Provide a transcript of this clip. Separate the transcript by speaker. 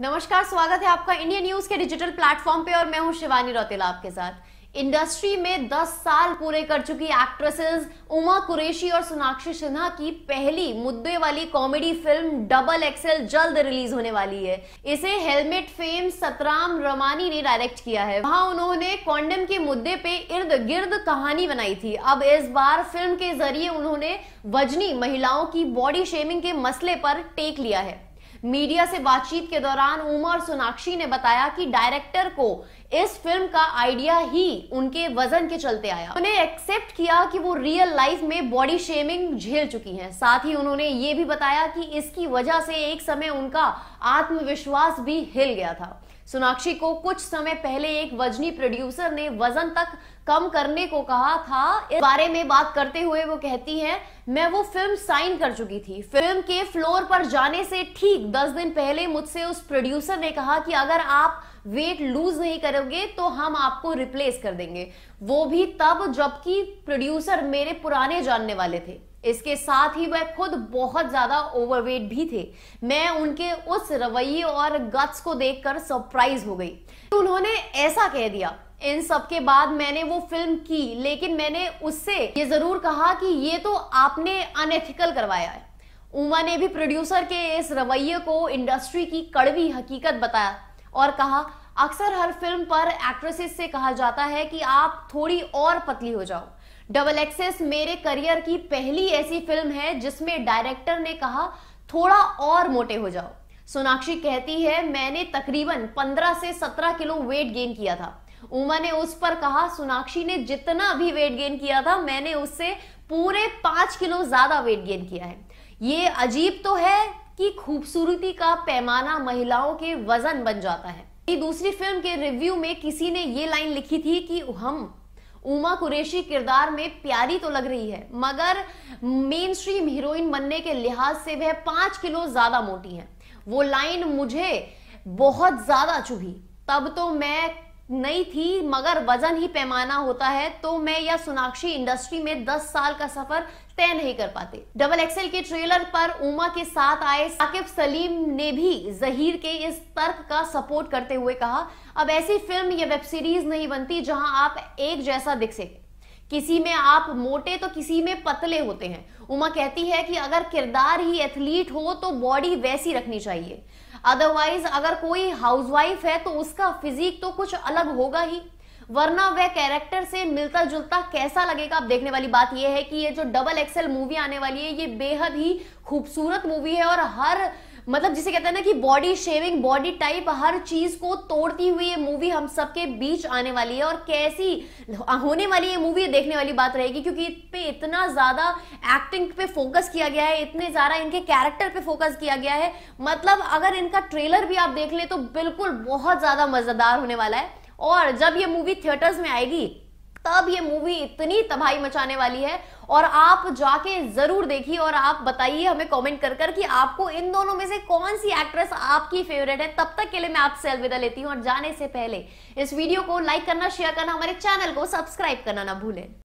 Speaker 1: नमस्कार स्वागत है आपका इंडिया न्यूज के डिजिटल प्लेटफॉर्म पे और मैं हूं शिवानी रौतेला आपके साथ इंडस्ट्री में 10 साल पूरे कर चुकी एक्ट्रेसेस उमा कुरेशी और सोनाक्षी सिन्हा की पहली मुद्दे वाली कॉमेडी फिल्म डबल एक्सएल जल्द रिलीज होने वाली है इसे हेलमेट फेम सतराम रमानी ने डायरेक्ट किया है वहां उन्होंने कॉन्डम के मुद्दे पे इर्द गिर्द कहानी बनाई थी अब इस बार फिल्म के जरिए उन्होंने वजनी महिलाओं की बॉडी शेमिंग के मसले पर टेक लिया है मीडिया से बातचीत के दौरान उमर सोनाक्षी ने बताया कि डायरेक्टर को इस फिल्म का आइडिया ही उनके वजन के चलते आया उन्हें एक्सेप्ट किया कि वो रियल लाइफ में बॉडी शेमिंग झेल चुकी हैं साथ ही उन्होंने ये भी बताया कि इसकी वजह से एक समय उनका आत्मविश्वास भी हिल गया था सोनाक्षी को कुछ समय पहले एक वजनी प्रोड्यूसर ने वजन तक कम करने को कहा था इस बारे में बात करते हुए वो कहती हैं मैं वो फिल्म साइन कर चुकी थी फिल्म के फ्लोर पर जाने से ठीक दस दिन पहले मुझसे उस प्रोड्यूसर ने कहा कि अगर आप वेट लूज नहीं करोगे तो हम आपको रिप्लेस कर देंगे वो भी तब जबकि प्रोड्यूसर मेरे पुराने जानने वाले थे इसके साथ ही वह खुद बहुत ज्यादा ओवरवेट भी थे मैं उनके उस रवैये और गट्स को देखकर सरप्राइज हो गई तो उन्होंने ऐसा कह दिया इन सब के बाद मैंने वो फिल्म की लेकिन मैंने उससे ये जरूर कहा कि ये तो आपने अनएथिकल करवाया है उमा ने भी प्रोड्यूसर के इस रवैये को इंडस्ट्री की कड़वी हकीकत बताया और कहा अक्सर हर फिल्म पर एक्ट्रेसेस से कहा जाता है कि आप थोड़ी और पतली हो जाओ डबल एक्सेस मेरे करियर की पहली ऐसी फिल्म है जिसमें डायरेक्टर ने कहा थोड़ा और मोटे हो जाओ सोनाक्षी कहती है मैंने तकरीबन 15 से 17 किलो वेट गेन किया था उमा ने उस पर कहा सोनाक्षी ने जितना भी वेट गेन किया था मैंने उससे पूरे पांच किलो ज्यादा वेट गेन किया है ये अजीब तो है कि खूबसूरती का पैमाना महिलाओं के वजन बन जाता है दूसरी फिल्म के रिव्यू में किसी ने ये लाइन लिखी थी कि हम उमा कुरेशी किरदार में प्यारी तो लग रही है मगर मेन स्ट्रीम हीरोइन बनने के लिहाज से वह पांच किलो ज्यादा मोटी है वो लाइन मुझे बहुत ज्यादा चुभी तब तो मैं नहीं थी मगर वजन ही पैमाना होता है तो मैं या सोनाक्षी इंडस्ट्री में 10 साल का सफर तय नहीं कर पाते डबल एक्सएल के ट्रेलर पर उमा के साथ आए साकिब सलीम ने भी जहीर के इस तर्क का सपोर्ट करते हुए कहा अब ऐसी फिल्म या वेब सीरीज नहीं बनती जहां आप एक जैसा दिख सके किसी में आप मोटे तो किसी में पतले होते हैं उमा कहती है कि अगर किरदार ही एथलीट हो तो बॉडी वैसी रखनी चाहिए अदरवाइज अगर कोई हाउसवाइफ है तो उसका फिजिक तो कुछ अलग होगा ही वरना वह कैरेक्टर से मिलता जुलता कैसा लगेगा आप देखने वाली बात यह है कि ये जो डबल एक्सेल मूवी आने वाली है ये बेहद ही खूबसूरत मूवी है और हर मतलब जिसे कहते हैं ना कि बॉडी शेविंग बॉडी टाइप हर चीज को तोड़ती हुई ये मूवी हम सबके बीच आने वाली है और कैसी होने वाली ये मूवी देखने वाली बात रहेगी क्योंकि पे इतना ज्यादा एक्टिंग पे फोकस किया गया है इतने ज्यादा इनके कैरेक्टर पे फोकस किया गया है मतलब अगर इनका ट्रेलर भी आप देख ले तो बिल्कुल बहुत ज्यादा मजेदार होने वाला है और जब ये मूवी थिएटर्स में आएगी तब ये मूवी इतनी तबाही मचाने वाली है और आप जाके जरूर देखिए और आप बताइए हमें कमेंट कर कर कि आपको इन दोनों में से कौन सी एक्ट्रेस आपकी फेवरेट है तब तक के लिए मैं आपसे अलविदा लेती हूँ और जाने से पहले इस वीडियो को लाइक करना शेयर करना हमारे चैनल को सब्सक्राइब करना ना भूलें